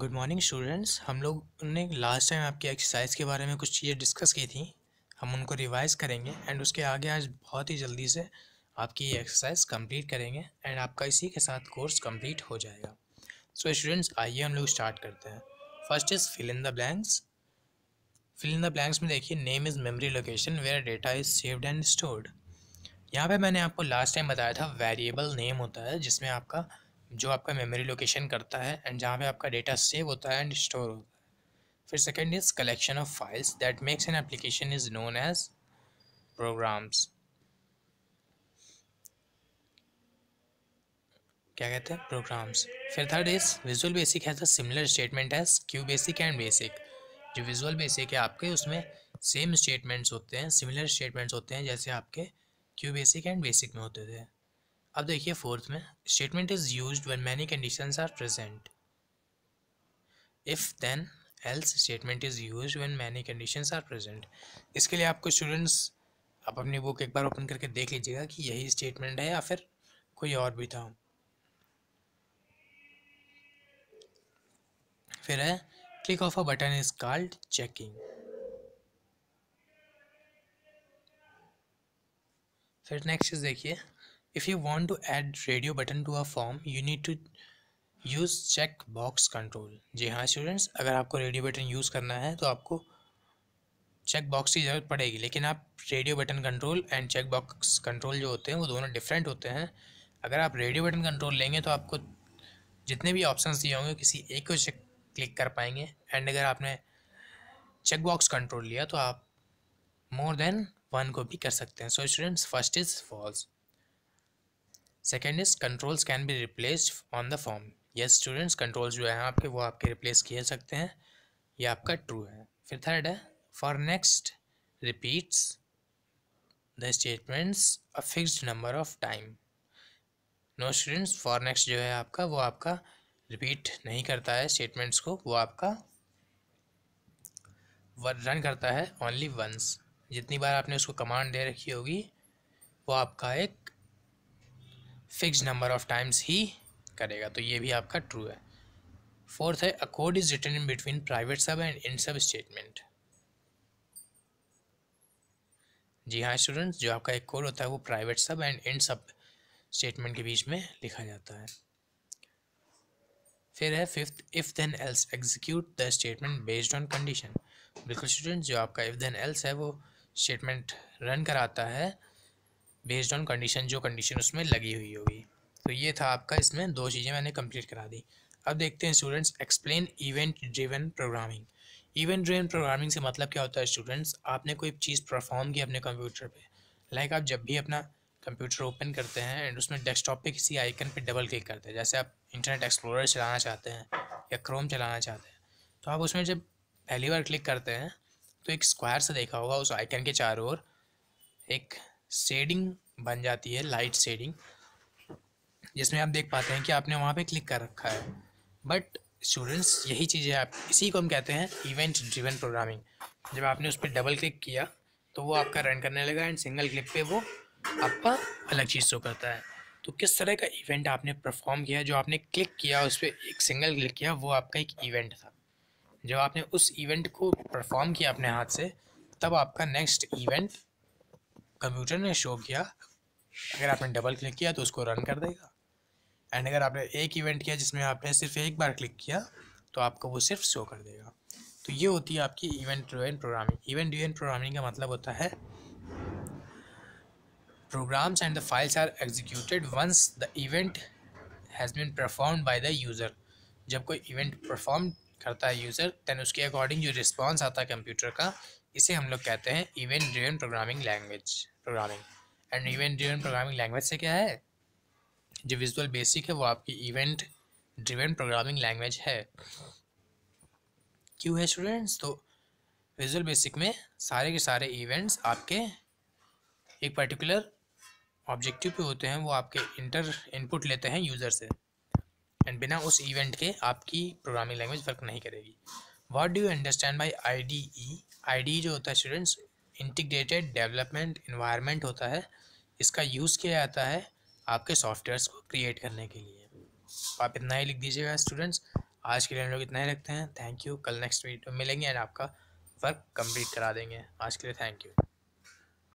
good morning students हम लोग ने लास्ट टाइम आपकी एक्सरसाइज के बारे में कुछ चीज़ें डिस्कस की थी हम उनको रिवाइज करेंगे एंड उसके आगे आज बहुत ही जल्दी से आपकी एक्सरसाइज कंप्लीट करेंगे एंड आपका इसी के साथ कोर्स कंप्लीट हो जाएगा सो स्टूडेंट्स आइए हम लोग स्टार्ट करते हैं first is fill in the blanks fill in the blanks में देखिए name is memory location where data is saved and stored यहाँ पर मैंने आपको लास्ट टाइम बताया था वेरिएबल नेम होता है जिसमें आपका जो आपका मेमोरी लोकेशन करता है एंड जहाँ पे आपका डेटा सेव होता है एंड स्टोर होता है फिर second is collection of files that makes an application is known as programs क्या कहते हैं प्रोग्राम्स फिर third is visual basic has a similar statement as Q basic and basic जो विजुअल बेसिक है आपके उसमें सेम स्टेटमेंट्स होते हैं सिमिलर स्टेटमेंट्स होते हैं जैसे आपके क्यू बेसिक एंड बेसिक में होते थे अब देखिए फोर्थ में statement is use when many condition are present if then else statement is use when many condition are present इसके लिए आपको स्टूडेंट्स आप अपनी बुक एक बार ओपन करके देख लीजिएगा कि यही स्टेटमेंट है या फिर कोई और भी था फिर है click of a button is called checking फिर नेक्स्ट देखिए If you want to add radio button to a form, you need to use check box control जी हाँ स्टूडेंट्स अगर आपको रेडियो बटन यूज़ करना है तो आपको चेक बॉक्स की ज़रूरत पड़ेगी लेकिन आप radio button control and check box control जो होते हैं वो दोनों डिफरेंट होते हैं अगर आप रेडियो बटन कंट्रोल लेंगे तो आपको जितने भी ऑप्शन दिए होंगे किसी एक को चेक क्लिक कर पाएंगे एंड अगर आपने चेक बॉक्स कंट्रोल लिया तो आप मोर देन वन को भी कर सकते हैं so students first is false second is controls can be replaced on the form yes students controls जो है आपके वो आपके रिप्लेस किए सकते हैं ये आपका ट्रू है फिर थर्ड है for next repeats the statements a fixed number of time no students for next जो है आपका वो आपका रिपीट नहीं करता है स्टेटमेंट्स को वो आपका रन करता है ओनली वंस जितनी बार आपने उसको कमांड दे रखी होगी वो आपका एक फिक्स नंबर ऑफ टाइम्स ही करेगा तो ये भी आपका ट्रू है फोर्थ है a code is written in between private sub and end sub statement जी हाँ स्टूडेंट्स जो आपका एक कोड होता है वो private sub and end sub statement के बीच में लिखा जाता है फिर है fifth if then else execute the statement based on condition बिल्कुल स्टूडेंट्स जो आपका इफ़ देन एल्स है वो स्टेटमेंट रन कराता है बेस्ड ऑन कंडीशन जो कंडीशन उसमें लगी हुई होगी तो ये था आपका इसमें दो चीज़ें मैंने कंप्लीट करा दी अब देखते हैं students explain event driven programming event driven programming से मतलब क्या होता है स्टूडेंट्स आपने कोई चीज़ परफॉर्म की अपने कंप्यूटर पे लाइक आप जब भी अपना कंप्यूटर ओपन करते हैं एंड उसमें डेस्कटॉप पे किसी आइकन पे डबल क्लिक करते हैं जैसे आप इंटरनेट एक्सप्लोरर चलाना चाहते हैं या क्रोम चलाना चाहते हैं तो आप उसमें जब पहली बार क्लिक करते हैं तो एक स्क्वायर से देखा होगा उस आइकन के चारों ओर एक शेडिंग बन जाती है लाइट शेडिंग जिसमें आप देख पाते हैं कि आपने वहाँ पे क्लिक कर रखा है बट स्टूडेंट्स यही चीज़ें आप इसी को हम कहते हैं इवेंट ड्रिवन प्रोग्रामिंग जब आपने उस पर डबल क्लिक किया तो वो आपका रन करने लगा एंड सिंगल क्लिक पे वो आपका अलग चीज़ शो करता है तो किस तरह का इवेंट आपने परफॉर्म किया जो आपने क्लिक किया उस पर एक सिंगल क्लिक किया वो आपका एक इवेंट था जब आपने उस इवेंट को परफॉर्म किया अपने हाथ से तब आपका नेक्स्ट इवेंट कंप्यूटर ने शो किया अगर आपने डबल क्लिक किया तो उसको रन कर देगा एंड अगर आपने एक इवेंट किया जिसमें आपने सिर्फ एक बार क्लिक किया तो आपको वो सिर्फ शो कर देगा तो ये होती है आपकी event driven programming event driven programming का मतलब होता है programs and the files are executed once the event has been perform by the user जब कोई इवेंट परफॉर्म करता है यूज़र दैन उसके अकॉर्डिंग जो रिस्पॉन्स आता है कंप्यूटर का इसे हम लोग कहते हैं event driven programming language programming and event driven programming language से क्या है जो विजुअल बेसिक है वो आपकी इवेंट ड्रिवन प्रोग्रामिंग लैंग्वेज है क्यों है स्टूडेंट्स तो विजुअल बेसिक में सारे के सारे इवेंट्स आपके एक पर्टिकुलर ऑब्जेक्टिव पे होते हैं वो आपके इंटर इनपुट लेते हैं यूज़र से एंड बिना उस इवेंट के आपकी प्रोग्रामिंग लैंग्वेज वर्क नहीं करेगी what do you understand by I D E I D जो होता है स्टूडेंट्स इंटीग्रेटेड डेवलपमेंट इन्वायरमेंट होता है इसका यूज़ किया जाता है आपके सॉफ्टवेयर्स को क्रिएट करने के लिए तो आप इतना ही लिख दीजिएगा स्टूडेंट्स आज के लिए हम लोग इतना ही रखते हैं थैंक यू कल नेक्स्ट वीडियो मिलेंगे एंड आपका वर्क कंप्लीट करा देंगे आज के लिए थैंक यू